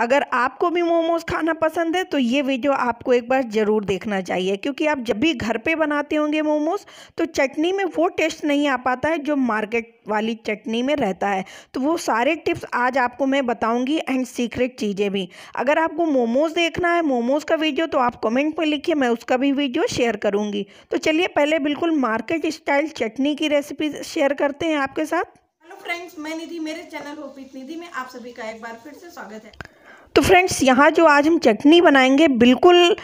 अगर आपको भी मोमोज़ खाना पसंद है तो ये वीडियो आपको एक बार ज़रूर देखना चाहिए क्योंकि आप जब भी घर पे बनाते होंगे मोमोज़ तो चटनी में वो टेस्ट नहीं आ पाता है जो मार्केट वाली चटनी में रहता है तो वो सारे टिप्स आज आपको मैं बताऊंगी एंड सीक्रेट चीज़ें भी अगर आपको मोमोज़ देखना है मोमोज़ का वीडियो तो आप कमेंट में लिखिए मैं उसका भी वीडियो शेयर करूँगी तो चलिए पहले बिल्कुल मार्केट स्टाइल चटनी की रेसिपी शेयर करते हैं आपके साथ हेलो फ्रेंड्स मैं निधि मेरे चैनल होपित निधि में आप सभी का एक बार फिर से स्वागत है तो फ्रेंड्स यहाँ जो आज हम चटनी बनाएंगे बिल्कुल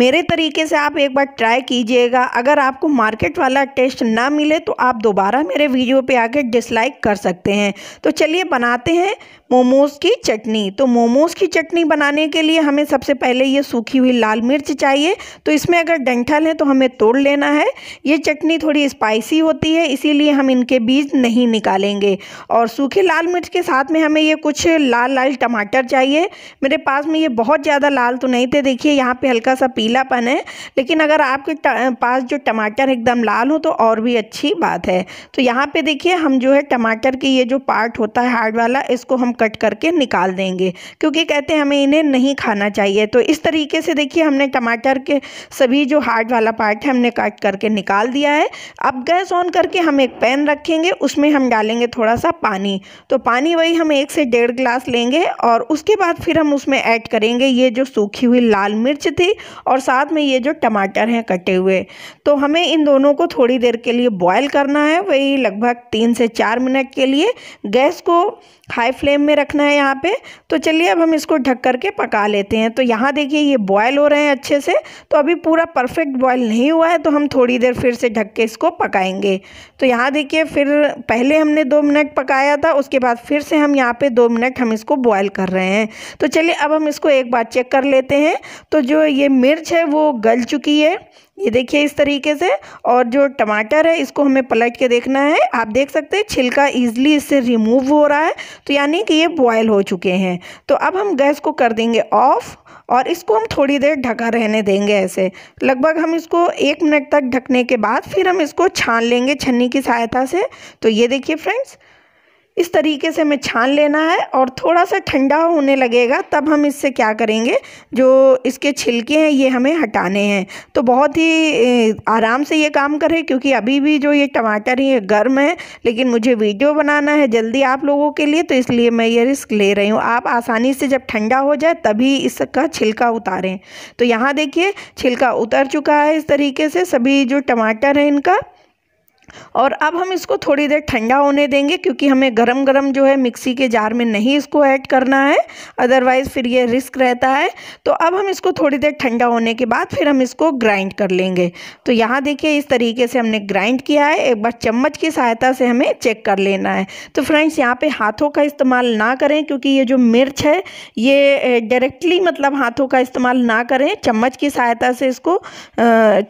मेरे तरीके से आप एक बार ट्राई कीजिएगा अगर आपको मार्केट वाला टेस्ट ना मिले तो आप दोबारा मेरे वीडियो पे आके डिसलाइक कर सकते हैं तो चलिए बनाते हैं मोमोज़ की चटनी तो मोमोज़ की चटनी बनाने के लिए हमें सबसे पहले ये सूखी हुई लाल मिर्च चाहिए तो इसमें अगर डंठल है तो हमें तोड़ लेना है ये चटनी थोड़ी स्पाइसी होती है इसीलिए हम इनके बीज नहीं निकालेंगे और सूखे लाल मिर्च के साथ में हमें ये कुछ लाल लाल टमाटर चाहिए मेरे पास में ये बहुत ज़्यादा लाल तो नहीं थे देखिए यहाँ पर हल्का सा पीलापन है लेकिन अगर आपके पास जो टमाटर एकदम लाल हो तो और भी अच्छी बात है तो यहाँ पे देखिए हम जो है टमाटर की ये जो पार्ट होता है हार्ड वाला इसको हम कट करके निकाल देंगे क्योंकि कहते हैं हमें इन्हें नहीं खाना चाहिए तो इस तरीके से देखिए हमने टमाटर के सभी जो हार्ड वाला पार्ट है हमने कट करके निकाल दिया है अब गैस ऑन करके हम एक पैन रखेंगे उसमें हम डालेंगे थोड़ा सा पानी तो पानी वही हम एक से डेढ़ ग्लास लेंगे और उसके बाद फिर हम उसमें ऐड करेंगे ये जो सूखी हुई लाल मिर्च थी और साथ में ये जो टमाटर हैं कटे हुए तो हमें इन दोनों को थोड़ी देर के लिए बॉयल करना है वही लगभग तीन से चार मिनट के लिए गैस को हाई फ्लेम में रखना है यहाँ पे तो चलिए अब हम इसको ढक करके पका लेते हैं तो यहाँ देखिए ये बॉयल हो रहे हैं अच्छे से तो अभी पूरा परफेक्ट बॉयल नहीं हुआ है तो हम थोड़ी देर फिर से ढक के इसको पकाएंगे तो यहाँ देखिए फिर पहले हमने दो मिनट पकाया था उसके बाद फिर से हम यहाँ पे दो मिनट हम इसको बॉयल कर रहे हैं तो चलिए अब हम इसको एक बार चेक कर लेते हैं तो जो ये मिर्च मिर्च है वो गल चुकी है ये देखिए इस तरीके से और जो टमाटर है इसको हमें पलट के देखना है आप देख सकते हैं छिलका ईजिली इससे रिमूव हो रहा है तो यानी कि ये बॉयल हो चुके हैं तो अब हम गैस को कर देंगे ऑफ़ और इसको हम थोड़ी देर ढका रहने देंगे ऐसे लगभग हम इसको एक मिनट तक ढकने के बाद फिर हम इसको छान लेंगे छन्नी की सहायता से तो ये देखिए फ्रेंड्स इस तरीके से हमें छान लेना है और थोड़ा सा ठंडा होने लगेगा तब हम इससे क्या करेंगे जो इसके छिलके हैं ये हमें हटाने हैं तो बहुत ही आराम से ये काम करें क्योंकि अभी भी जो ये टमाटर है ये गर्म है लेकिन मुझे वीडियो बनाना है जल्दी आप लोगों के लिए तो इसलिए मैं ये रिस्क ले रही हूँ आप आसानी से जब ठंडा हो जाए तभी इसका छिलका उतारें तो यहाँ देखिए छिलका उतर चुका है इस तरीके से सभी जो टमाटर हैं इनका और अब हम इसको थोड़ी देर ठंडा होने देंगे क्योंकि हमें गरम गरम जो है मिक्सी के जार में नहीं इसको ऐड करना है अदरवाइज़ फिर ये रिस्क रहता है तो अब हम इसको थोड़ी देर ठंडा होने के बाद फिर हम इसको ग्राइंड कर लेंगे तो यहाँ देखिए इस तरीके से हमने ग्राइंड किया है एक बार चम्मच की सहायता से हमें चेक कर लेना है तो फ्रेंड्स यहाँ पर हाथों का इस्तेमाल ना करें क्योंकि ये जो मिर्च है ये डायरेक्टली मतलब हाथों का इस्तेमाल ना करें चम्मच की सहायता से इसको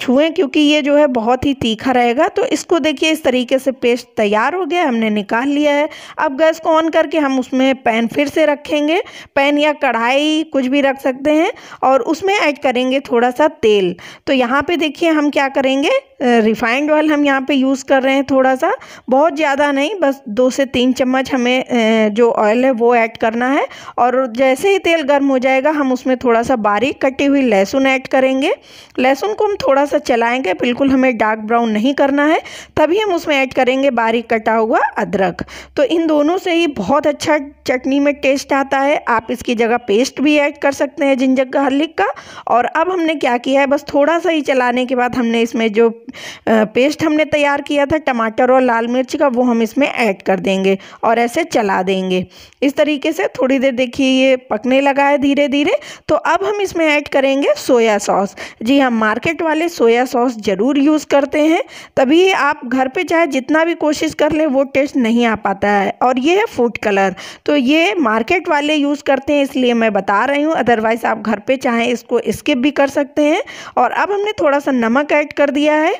छुएँ क्योंकि ये जो है बहुत ही तीखा रहेगा तो इसको देखिए इस तरीके से पेस्ट तैयार हो गया हमने निकाल लिया है अब गैस को ऑन करके हम उसमें पैन फिर से रखेंगे पैन या कढ़ाई कुछ भी रख सकते हैं और उसमें ऐड करेंगे थोड़ा सा तेल तो यहाँ पे देखिए हम क्या करेंगे रिफ़ाइंड ऑयल हम यहाँ पे यूज़ कर रहे हैं थोड़ा सा बहुत ज़्यादा नहीं बस दो से तीन चम्मच हमें जो ऑयल है वो ऐड करना है और जैसे ही तेल गर्म हो जाएगा हम उसमें थोड़ा सा बारीक कटी हुई लहसुन ऐड करेंगे लहसुन को हम थोड़ा सा चलाएँगे बिल्कुल हमें डार्क ब्राउन नहीं करना है तभी हम उसमें ऐड करेंगे बारीक कटा हुआ अदरक तो इन दोनों से ही बहुत अच्छा चटनी में टेस्ट आता है आप इसकी जगह पेस्ट भी ऐड कर सकते हैं जिंजर गार्लिक का और अब हमने क्या किया है बस थोड़ा सा ही चलाने के बाद हमने इसमें जो पेस्ट हमने तैयार किया था टमाटर और लाल मिर्च का वो हम इसमें ऐड कर देंगे और ऐसे चला देंगे इस तरीके से थोड़ी देर देखिए ये पकने लगा है धीरे धीरे तो अब हम इसमें ऐड करेंगे सोया सॉस जी हम हाँ, मार्केट वाले सोया सॉस ज़रूर यूज़ करते हैं तभी आप घर पर चाहे जितना भी कोशिश कर लें वो टेस्ट नहीं आ पाता है और ये है फूड कलर तो ये मार्केट वाले यूज़ करते हैं इसलिए मैं बता रही हूँ अदरवाइज़ आप घर पर चाहें इसको स्किप भी कर सकते हैं और अब हमने थोड़ा सा नमक ऐड कर दिया है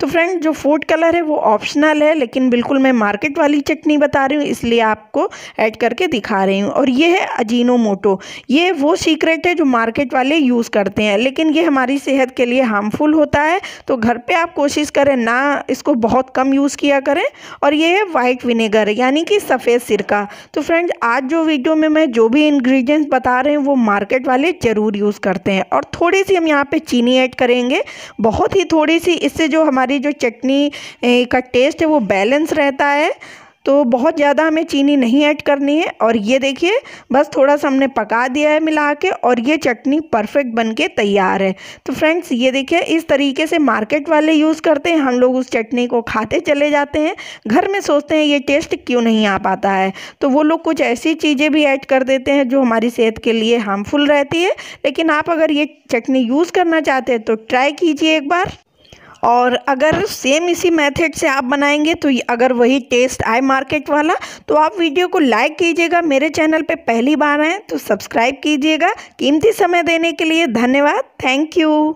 तो फ्रेंड जो फूड कलर है वो ऑप्शनल है लेकिन बिल्कुल मैं मार्केट वाली चटनी बता रही हूँ इसलिए आपको ऐड करके दिखा रही हूँ और ये है अजीनो मोटो ये वो सीक्रेट है जो मार्केट वाले यूज़ करते हैं लेकिन ये हमारी सेहत के लिए हार्मफुल होता है तो घर पर आप कोशिश करें ना इसको बहुत कम यूज़ किया करें और ये है वाइट विनेगर यानी कि सफ़ेद सिरका तो फ्रेंड आज जो वीडियो में मैं जो भी इन्ग्रीडियंट्स बता रहे हैं वो मार्केट वाले ज़रूर यूज़ करते हैं और थोड़ी सी हम यहाँ पर चीनी ऐड करेंगे बहुत ही थोड़ी सी इससे जो हमारे हमारी जो चटनी का टेस्ट है वो बैलेंस रहता है तो बहुत ज़्यादा हमें चीनी नहीं ऐड करनी है और ये देखिए बस थोड़ा सा हमने पका दिया है मिला के और ये चटनी परफेक्ट बन के तैयार है तो फ्रेंड्स ये देखिए इस तरीके से मार्केट वाले यूज़ करते हैं हम लोग उस चटनी को खाते चले जाते हैं घर में सोचते हैं ये टेस्ट क्यों नहीं आ पाता है तो वो लोग कुछ ऐसी चीज़ें भी ऐड कर देते हैं जो हमारी सेहत के लिए हार्मफुल रहती है लेकिन आप अगर ये चटनी यूज़ करना चाहते हैं तो ट्राई कीजिए एक बार और अगर सेम इसी मेथड से आप बनाएंगे तो अगर वही टेस्ट आए मार्केट वाला तो आप वीडियो को लाइक कीजिएगा मेरे चैनल पे पहली बार आएँ तो सब्सक्राइब कीजिएगा कीमती समय देने के लिए धन्यवाद थैंक यू